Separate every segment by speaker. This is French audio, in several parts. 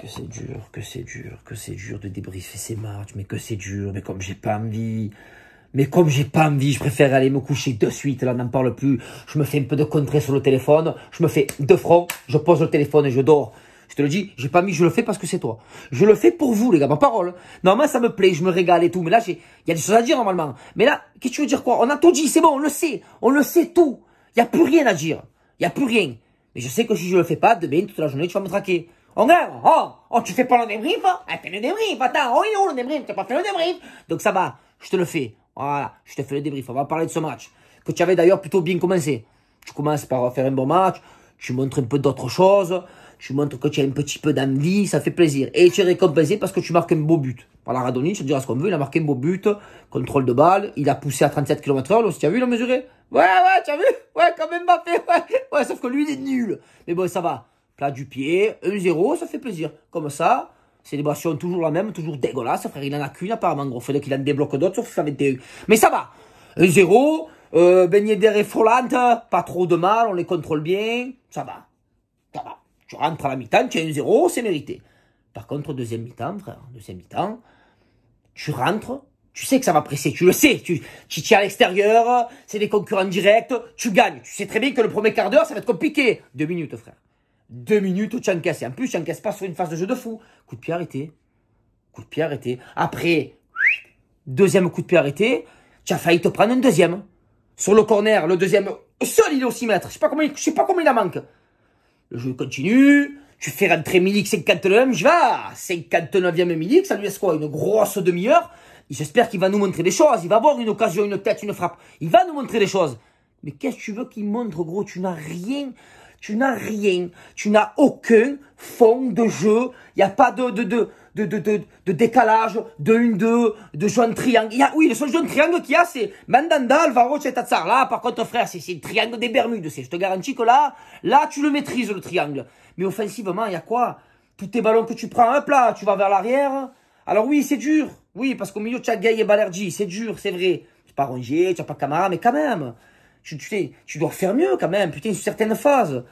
Speaker 1: que c'est dur, que c'est dur, que c'est dur de débriefer ces matchs, mais que c'est dur, mais comme j'ai pas envie, mais comme j'ai pas envie, je préfère aller me coucher de suite, là, n'en parle plus, je me fais un peu de contrée sur le téléphone, je me fais deux francs, je pose le téléphone et je dors. Je te le dis, j'ai pas mis, je le fais parce que c'est toi. Je le fais pour vous, les gars, ma parole. Normalement, ça me plaît, je me régale et tout, mais là, il y a des choses à dire, normalement. Mais là, qu'est-ce que tu veux dire quoi? On a tout dit, c'est bon, on le sait, on le sait tout. Il y a plus rien à dire. Il y a plus rien. Mais je sais que si je le fais pas, demain, toute la journée, tu vas me traquer gagne! oh, oh, tu fais pas le débrief, hein. elle fait le débrief, attends, oh, il est où le débrief T'as pas fait le débrief Donc ça va, je te le fais. Voilà, je te fais le débrief. On va parler de ce match. Que tu avais d'ailleurs plutôt bien commencé. Tu commences par faire un bon match, tu montres un peu d'autres choses, tu montres que tu as un petit peu d'envie, ça fait plaisir. Et tu es récompensé parce que tu marques un beau but. Voilà, Radoni, tu dira ce qu'on veut, il a marqué un beau but, contrôle de balle, il a poussé à 37 km h tu as vu, il a mesuré Ouais, ouais, tu as vu Ouais, quand même pas ouais, ouais, sauf que lui, il est nul. Mais bon, ça va plat du pied, 1-0, ça fait plaisir. Comme ça, célébration toujours la même, toujours dégueulasse. Frère, il en a qu'une apparemment, gros. faudrait qu'il en débloque d'autres, sauf ça 21. Mais ça va. 1-0, euh, Ben Yedder Frolante, pas trop de mal, on les contrôle bien. Ça va. Ça va. Tu rentres à la mi-temps, tu as 1-0, c'est mérité. Par contre, deuxième mi-temps, frère, deuxième mi-temps, tu rentres, tu sais que ça va presser, tu le sais, tu, tu tiens à l'extérieur, c'est des concurrents directs, tu gagnes. Tu sais très bien que le premier quart d'heure, ça va être compliqué. Deux minutes, frère. Deux minutes où tu encaisses. Et en plus, tu passe pas sur une phase de jeu de fou. Coup de pied arrêté. Coup de pied arrêté. Après, deuxième coup de pied arrêté, tu as failli te prendre un deuxième. Sur le corner, le deuxième, seul il est au 6 mètres. Je sais pas combien, je sais pas combien il en manque. Le jeu continue. Tu fais rentrer Milik 59 je vais à 59 ème Milik, ça lui laisse quoi Une grosse demi-heure. J'espère qu'il va nous montrer des choses. Il va avoir une occasion, une tête, une frappe. Il va nous montrer des choses. Mais qu'est-ce que tu veux qu'il montre, gros Tu n'as rien. Tu n'as rien. Tu n'as aucun fond de jeu. Il n'y a pas de, de, de, de, de, décalage, de une, deux, de joint de triangle. oui, le seul joint de triangle qu'il y a, c'est Mandanda, Alvaro, Tatsar. Là, par contre, frère, c'est le triangle des Bermudes. c'est Je te garantis que là, là, tu le maîtrises, le triangle. Mais offensivement, il y a quoi Tous tes ballons que tu prends, hop là, tu vas vers l'arrière. Alors oui, c'est dur. Oui, parce qu'au milieu, tu as Gay et Balergi, C'est dur, c'est vrai. Tu pas Rongier, tu n'as pas Camara, mais quand même. Tu, tu, tu dois faire mieux quand même, putain, une certaine phase.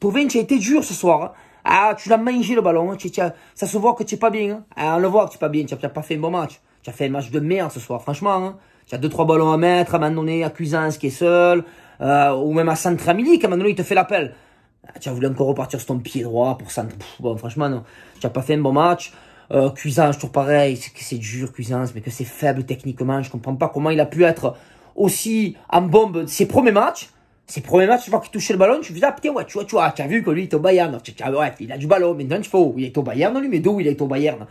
Speaker 1: tu as été dur ce soir. Hein. Ah, tu l'as mangé le ballon. Hein. Tu, ça se voit que tu n'es pas bien. Hein. Ah, on le voit que tu n'es pas bien. Tu n'as pas fait un bon match. Tu as fait un match de merde ce soir, franchement. Tu as deux trois ballons à mettre, à un moment donné, à Cuisance qui est seul, euh, ou même à centre à un moment donné, il te fait l'appel. Ah, tu as voulu encore repartir sur ton pied droit pour Centre. Bon, franchement, non. Tu n'as pas fait un bon match. Euh, Cuisance, toujours pareil, c'est dur, Cuisance, mais que c'est faible techniquement. Je comprends pas comment il a pu être aussi en bombe ses premiers matchs. Ses premiers matchs, tu vois qu'il touchait le ballon, tu faisais, ah, putain, ouais, tu vois, tu vois, ah, tu as vu que lui, il est au Bayern. Tu, ah, ouais, il a du ballon, maintenant, il faut, il est au Bayern, lui, mais d'où il est au Bayern?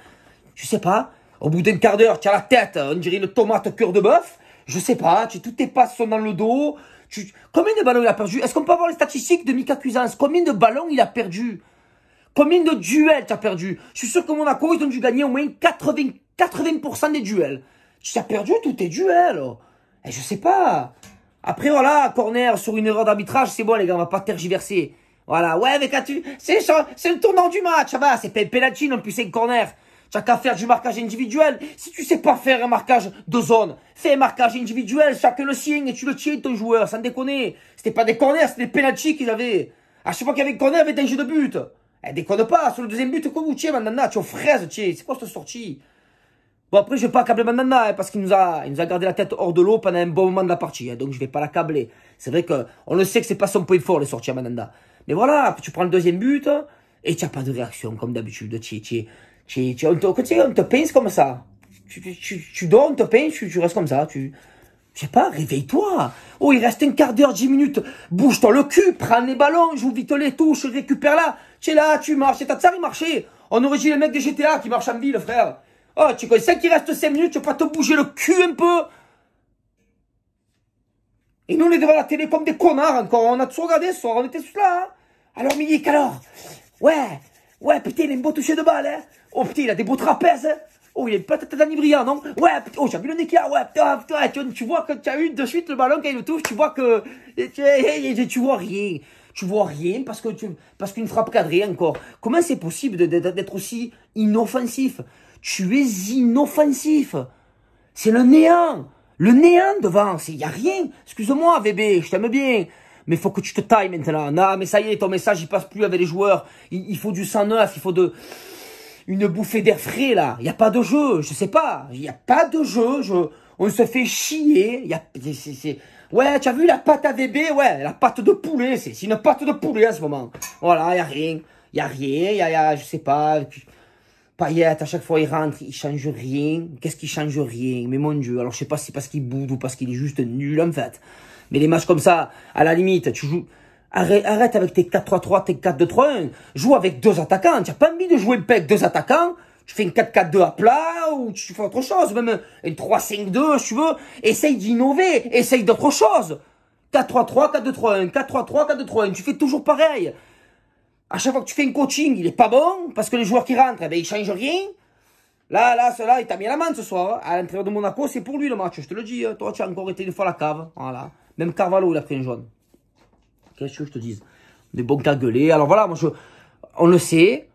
Speaker 1: Je sais pas. Au bout d'un quart d'heure, tu as la tête, on dirait une tomate cœur de bœuf. Je sais pas, tu, toutes tes passes sont dans le dos. Tu, combien de ballons il a perdu? Est-ce qu'on peut avoir les statistiques de Mika Cuisance Combien de ballons il a perdu? Combien de duels Tu as perdu Je suis sûr que Monaco, ils ont dû gagner au moins 80, des duels. Tu as perdu tous tes duels. Oh. Et eh, je sais pas. Après, voilà, corner sur une erreur d'arbitrage, c'est bon, les gars, on va pas tergiverser. Voilà, ouais, mais quand tu, c'est, c'est le tournant du match, ça ah va, bah, c'est penalty, non plus c'est corner. T'as qu'à faire du marquage individuel. Si tu sais pas faire un marquage de zone, fais un marquage individuel, chacun le signe et tu le tiens ton joueur, sans déconner. C'était pas des corners, c'était des penalty qu'ils avaient. À chaque fois qu'il y avait corner, il avait un jeu de but. Eh, déconne pas, sur le deuxième but, comment tiens, maintenant, tu es fraise, tiens, c'est quoi cette sortie? Bon, après, je vais pas accabler Mandanda, hein, parce qu'il nous, a, nous a gardé la tête hors de l'eau pendant un bon moment de la partie. Hein, donc, je vais pas l'accabler. C'est vrai que on le sait que c'est pas son point fort, les sorties à Mandanda. Mais voilà, tu prends le deuxième but, et tu pas de réaction, comme d'habitude. Tu, tu, tu, tu, on, te, on te pince comme ça. Tu, tu, tu, tu dors, on te pince, tu, restes comme ça. Tu, je sais pas, réveille-toi. Oh, il reste un quart d'heure, dix minutes. Bouge-toi le cul, prends les ballons, joue vite les touches, récupère là. Tu es là, tu marches. Et t'as ça, il marchait. On aurait dit le mec de GTA qui marche en ville, frère. Oh, tu connais ça qu'il reste 5 minutes, tu vas pas te bouger le cul un peu Et nous, on est devant la télé comme des connards encore. On a tout regardé ce soir, on était tous là. Hein. alors, Milik, alors Ouais, ouais, putain, il a un beau toucher de balle, hein Oh, putain, il a des beaux trapèzes, hein Oh, il a une patate d'anibria, non Ouais, oh, j'ai vu le nez a, ouais, toi ah, tu, vois que tu as eu de suite le ballon quand il le touche, tu vois que... tu, vois rien tu vois rien parce que tu parce qu'une frappe cadrée encore. Comment c'est possible d'être aussi inoffensif tu es inoffensif. C'est le néant. Le néant devant. Il n'y a rien. Excuse-moi, bébé. je t'aime bien. Mais il faut que tu te tailles maintenant. Non, mais ça y est, ton message, il passe plus avec les joueurs. Il, faut du sang neuf, il faut de une bouffée d'air frais là. Il n'y a pas de jeu, je sais pas. Il n'y a pas de jeu. On se fait chier. Y a... Ouais, tu as vu la pâte à bébé. Ouais, la pâte de poulet. C'est une pâte de poulet à ce moment. Voilà, il n'y a rien. Il n'y a rien. y a, je sais pas. Payet, à chaque fois, il rentre, il change rien. Qu'est-ce qu'il change rien Mais mon Dieu, alors je sais pas si parce qu'il boude ou parce qu'il est juste nul, en fait. Mais les matchs comme ça, à la limite, tu joues... Arrête, avec tes 4-3-3, tes 4-2-3-1. Joue avec deux attaquants. Tu n'as pas envie de jouer avec deux attaquants. Tu fais une 4-4-2 à plat ou tu fais autre chose. Même une 3-5-2, si tu veux. Essaye d'innover. Essaye d'autre chose. 4-3-3, 4-2-3-1, 4-3-3, 4-2-3-1. Tu fais toujours pareil à chaque fois que tu fais un coaching, il est pas bon, parce que les joueurs qui rentrent, ils eh ben, ils changent rien. Là, là, cela, il t'a mis la main ce soir. Hein, à l'intérieur de Monaco, c'est pour lui le match, je te le dis. Hein. Toi, tu as encore été une fois à la cave. Voilà. Même Carvalho, il a pris un jaune. Qu'est-ce que je te dise Des bons cas gueulés. Alors voilà, moi, je, on le sait.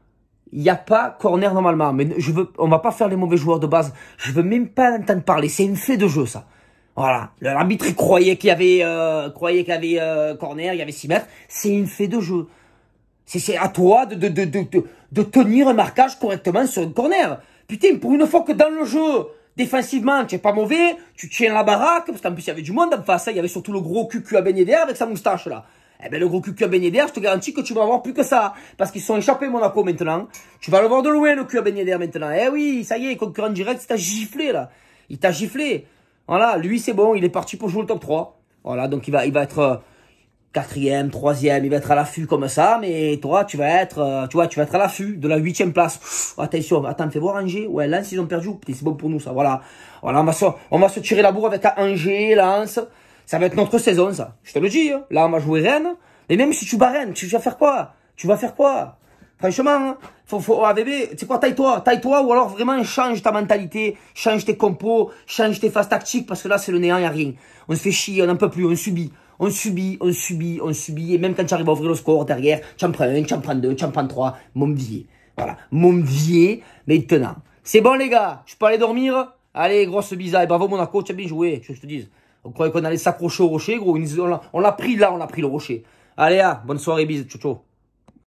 Speaker 1: Il n'y a pas corner normalement. Mais je veux, on va pas faire les mauvais joueurs de base. Je veux même pas entendre parler. C'est une fée de jeu, ça. Voilà. L'arbitre, il croyait qu'il y avait, euh, croyait qu'il y avait euh, corner, il y avait 6 mètres. C'est une fait de jeu. C'est à toi de, de, de, de, de tenir un marquage correctement sur un corner. Putain, pour une fois que dans le jeu, défensivement, tu es pas mauvais, tu tiens la baraque, parce qu'en plus, il y avait du monde en face, hein. il y avait surtout le gros cucu à baigner avec sa moustache, là. Eh ben, le gros cucu à baigner je te garantis que tu vas avoir plus que ça, parce qu'ils sont échappés, Monaco, maintenant. Tu vas le voir de loin, le cul à baigner maintenant. Eh oui, ça y est, concurrent direct, il t'a giflé, là. Il t'a giflé. Voilà, lui, c'est bon, il est parti pour jouer le top 3. Voilà, donc il va, il va être, euh, quatrième, troisième, il va être à l'affût comme ça, mais toi, tu vas être, euh, tu vois, tu vas être à l'affût de la huitième place. attention, attends, fais voir Angers. Ouais, Lens, ils ont perdu. C'est bon pour nous, ça. Voilà. Voilà, on va se, on va se tirer la bourre avec Angers, Lens. Ça va être notre saison, ça. Je te le dis. Hein. Là, on va jouer Rennes. Mais même si tu bats Rennes, tu vas faire quoi? Tu vas faire quoi? Franchement, hein, faut, faut, ah, bébé, tu sais quoi, taille-toi, taille-toi, ou alors vraiment change ta mentalité, change tes compos, change tes phases tactiques, parce que là, c'est le néant, y a rien. On se fait chier, on n'en peut plus, on subit. On subit, on subit, on subit. Et même quand tu arrives à ouvrir le score derrière, tu en prends un, tu en prends deux, tu en prends trois. Mon vieil. Voilà. Mon vieil. Maintenant. C'est bon, les gars. Je peux aller dormir? Allez, grosse bise, Et bravo, Monaco. Tu as bien joué. Je te dis. On croyait qu'on allait s'accrocher au rocher, gros. On l'a pris là, on l'a pris le rocher. Allez, à, ah, bonne soirée, Bise. Ciao, ciao.